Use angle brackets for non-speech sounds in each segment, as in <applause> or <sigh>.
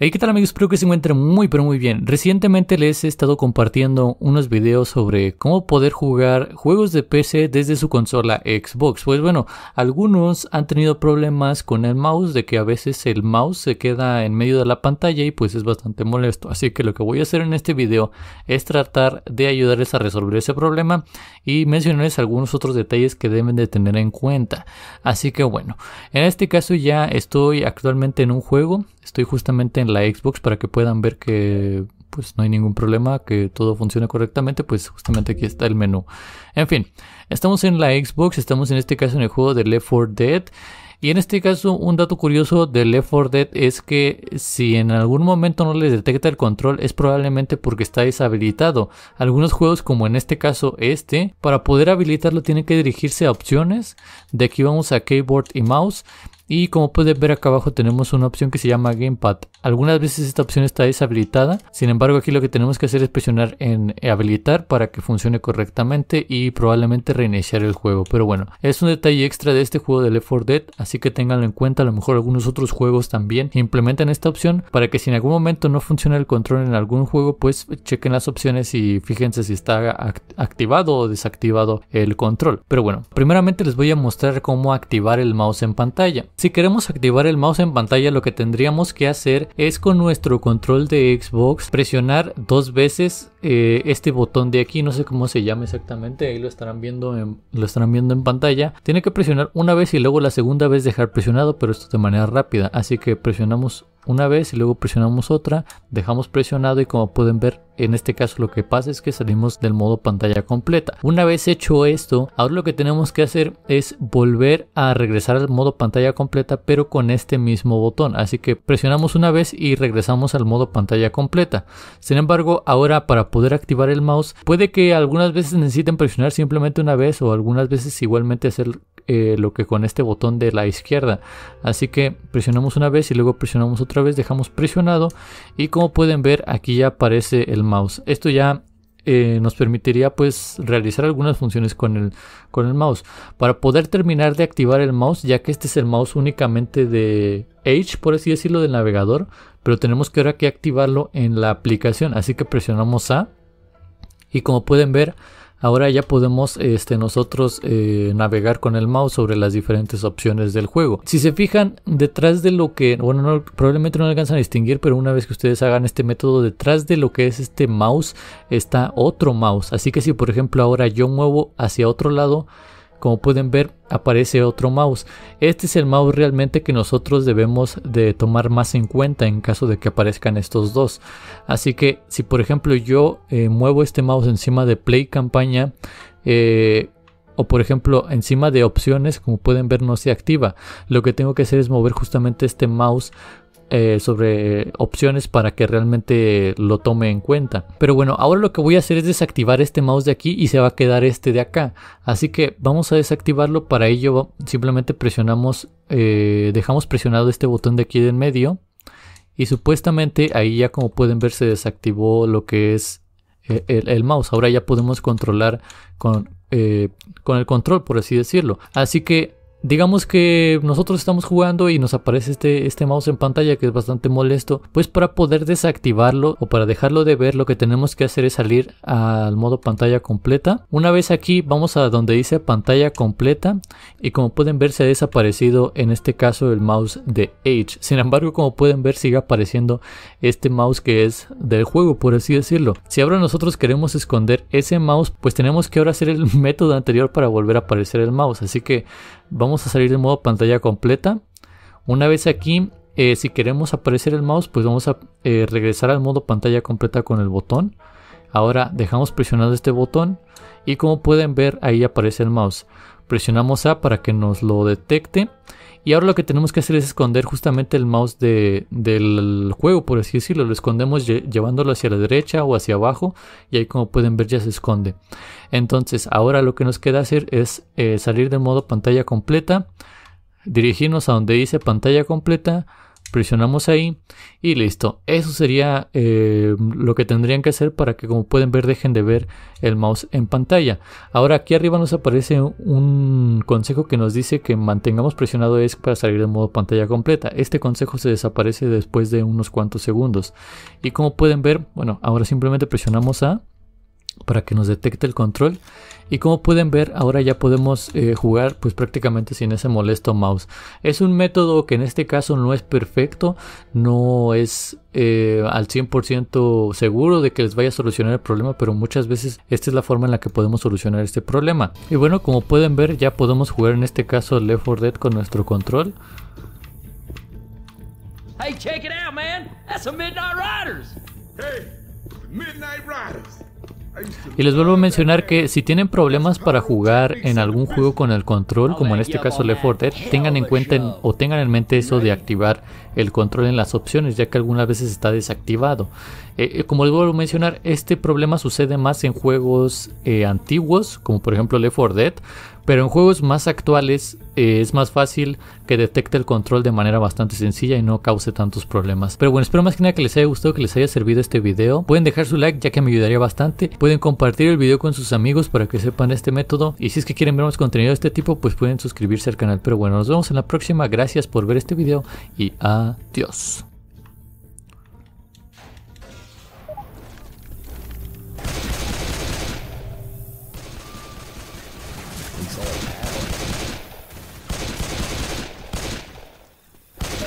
Hey, ¿qué tal amigos? Espero que se encuentren muy pero muy bien. Recientemente les he estado compartiendo unos videos sobre cómo poder jugar juegos de PC desde su consola Xbox. Pues bueno, algunos han tenido problemas con el mouse, de que a veces el mouse se queda en medio de la pantalla y pues es bastante molesto. Así que lo que voy a hacer en este video es tratar de ayudarles a resolver ese problema y mencionarles algunos otros detalles que deben de tener en cuenta. Así que bueno, en este caso ya estoy actualmente en un juego, estoy justamente en la Xbox para que puedan ver que pues no hay ningún problema, que todo funciona correctamente, pues justamente aquí está el menú. En fin, estamos en la Xbox, estamos en este caso en el juego de Left 4 Dead. Y en este caso, un dato curioso de Left 4 Dead es que si en algún momento no les detecta el control es probablemente porque está deshabilitado. Algunos juegos, como en este caso este, para poder habilitarlo tienen que dirigirse a opciones. De aquí vamos a keyboard y mouse. Y como pueden ver acá abajo tenemos una opción que se llama Gamepad. Algunas veces esta opción está deshabilitada, sin embargo aquí lo que tenemos que hacer es presionar en habilitar para que funcione correctamente y probablemente reiniciar el juego. Pero bueno, es un detalle extra de este juego de Left 4 Dead, así que tenganlo en cuenta, a lo mejor algunos otros juegos también implementan esta opción para que si en algún momento no funciona el control en algún juego, pues chequen las opciones y fíjense si está activado o desactivado el control. Pero bueno, primeramente les voy a mostrar cómo activar el mouse en pantalla. Si queremos activar el mouse en pantalla lo que tendríamos que hacer es con nuestro control de Xbox presionar dos veces eh, este botón de aquí, no sé cómo se llama exactamente, ahí lo estarán, viendo lo estarán viendo en pantalla. Tiene que presionar una vez y luego la segunda vez dejar presionado, pero esto de manera rápida, así que presionamos una vez y luego presionamos otra, dejamos presionado y como pueden ver en este caso lo que pasa es que salimos del modo pantalla completa. Una vez hecho esto, ahora lo que tenemos que hacer es volver a regresar al modo pantalla completa pero con este mismo botón. Así que presionamos una vez y regresamos al modo pantalla completa. Sin embargo, ahora para poder activar el mouse, puede que algunas veces necesiten presionar simplemente una vez o algunas veces igualmente hacer eh, lo que con este botón de la izquierda. Así que presionamos una vez y luego presionamos otra vez, dejamos presionado y como pueden ver aquí ya aparece el mouse. Esto ya eh, nos permitiría pues realizar algunas funciones con el, con el mouse. Para poder terminar de activar el mouse, ya que este es el mouse únicamente de Edge, por así decirlo, del navegador, pero tenemos que ahora que activarlo en la aplicación, así que presionamos A y como pueden ver Ahora ya podemos este, nosotros eh, navegar con el mouse sobre las diferentes opciones del juego. Si se fijan, detrás de lo que, bueno, probablemente no alcanzan a distinguir, pero una vez que ustedes hagan este método, detrás de lo que es este mouse está otro mouse. Así que si por ejemplo ahora yo muevo hacia otro lado, como pueden ver aparece otro mouse. Este es el mouse realmente que nosotros debemos de tomar más en cuenta en caso de que aparezcan estos dos. Así que si por ejemplo yo eh, muevo este mouse encima de play campaña eh, o por ejemplo encima de opciones como pueden ver no se activa. Lo que tengo que hacer es mover justamente este mouse eh, sobre opciones para que realmente lo tome en cuenta. Pero bueno, ahora lo que voy a hacer es desactivar este mouse de aquí y se va a quedar este de acá. Así que vamos a desactivarlo. Para ello simplemente presionamos, eh, dejamos presionado este botón de aquí de en medio. Y supuestamente ahí ya como pueden ver se desactivó lo que es eh, el, mouse. Ahora ya podemos controlar con, con, el control, por así decirlo. Así que Digamos que nosotros estamos jugando y nos aparece este, este mouse en pantalla que es bastante molesto, pues para poder desactivarlo o para dejarlo de ver lo que tenemos que hacer es salir al modo pantalla completa. Una vez aquí vamos a donde dice pantalla completa y como pueden ver se ha desaparecido en este caso el mouse de Edge. Sin embargo como pueden ver sigue apareciendo este mouse que es del juego por así decirlo. Si ahora nosotros queremos esconder ese mouse pues tenemos que ahora hacer el <laughs> método anterior para volver a aparecer el mouse. Así que vamos vamos a salir del modo pantalla completa. Una vez aquí, eh, si queremos aparecer el mouse, pues vamos a eh, regresar al modo pantalla completa con el botón. Ahora dejamos presionado este botón y como pueden ver ahí aparece el mouse. Presionamos A para que nos lo detecte. Y ahora lo que tenemos que hacer es esconder justamente el mouse del juego, por así decirlo. Lo escondemos llevándolo hacia la derecha o hacia abajo. Y ahí como pueden ver ya se esconde. Entonces ahora lo que nos queda hacer es eh, salir de modo pantalla completa. Dirigirnos a donde dice pantalla completa Presionamos ahí y listo. Eso sería eh, lo que tendrían que hacer para que como pueden ver dejen de ver el mouse en pantalla. Ahora aquí arriba nos aparece un consejo que nos dice que mantengamos presionado ESC para salir de modo pantalla completa. Este consejo se desaparece después de unos cuantos segundos. Y como pueden ver, bueno, ahora simplemente presionamos A para que nos detecte el control y como pueden ver ahora ya podemos eh, jugar pues prácticamente sin ese molesto mouse es un método que en este caso no es perfecto no es eh, al 100% seguro de que les vaya a solucionar el problema pero muchas veces esta es la forma en la que podemos solucionar este problema y bueno como pueden ver ya podemos jugar en este caso Left 4 Dead con nuestro control Hey, check it out, man. That's Midnight Riders. Hey, Midnight Riders. Y les vuelvo a mencionar que si tienen problemas para jugar en algún juego con el control, como en este caso Left tengan en cuenta o tengan en mente eso de activar el control en las opciones, ya que algunas veces está desactivado. Eh, eh, como les vuelvo a mencionar, este problema sucede más en juegos eh, antiguos, como por ejemplo Left 4 Dead, pero en juegos más actuales es más fácil que detecte el control de manera bastante sencilla y no cause tantos problemas. Pero bueno, espero más que nada que les haya gustado, que les haya servido este video. Pueden dejar su like ya que me ayudaría bastante. Pueden compartir el video con sus amigos para que sepan este método. Y si es que quieren ver más contenido de este tipo, pues pueden suscribirse al canal. Pero bueno, nos vemos en la próxima. Gracias por ver este video y a Dios.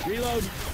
Reload.